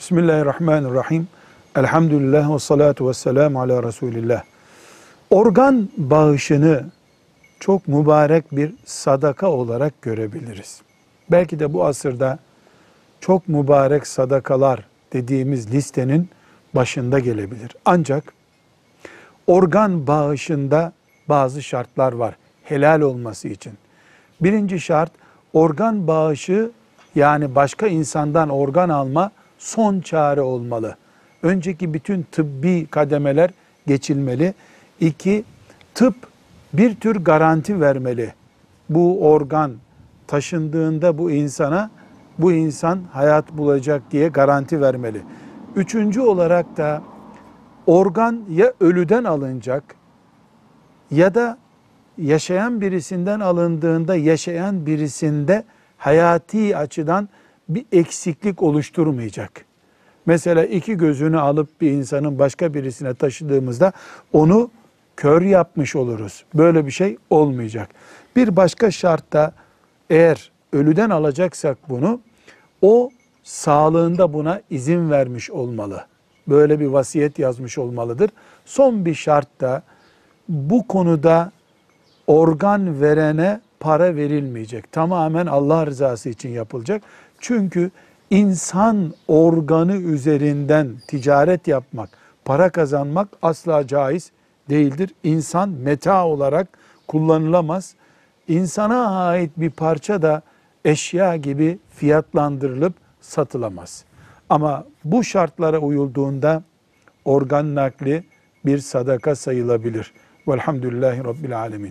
Bismillahirrahmanirrahim. Elhamdülillah ve salatu ve selamu ala Resulillah. Organ bağışını çok mübarek bir sadaka olarak görebiliriz. Belki de bu asırda çok mübarek sadakalar dediğimiz listenin başında gelebilir. Ancak organ bağışında bazı şartlar var helal olması için. Birinci şart organ bağışı yani başka insandan organ alma son çare olmalı. Önceki bütün tıbbi kademeler geçilmeli. İki, tıp bir tür garanti vermeli. Bu organ taşındığında bu insana bu insan hayat bulacak diye garanti vermeli. Üçüncü olarak da organ ya ölüden alınacak ya da yaşayan birisinden alındığında yaşayan birisinde hayati açıdan bir eksiklik oluşturmayacak. Mesela iki gözünü alıp bir insanın başka birisine taşıdığımızda onu kör yapmış oluruz. Böyle bir şey olmayacak. Bir başka şartta eğer ölüden alacaksak bunu o sağlığında buna izin vermiş olmalı. Böyle bir vasiyet yazmış olmalıdır. Son bir şart da bu konuda organ verene para verilmeyecek. Tamamen Allah rızası için yapılacak. Çünkü insan organı üzerinden ticaret yapmak, para kazanmak asla caiz değildir. İnsan meta olarak kullanılamaz. İnsana ait bir parça da eşya gibi fiyatlandırılıp satılamaz. Ama bu şartlara uyulduğunda organ nakli bir sadaka sayılabilir. Velhamdülillahi Rabbil Alemin.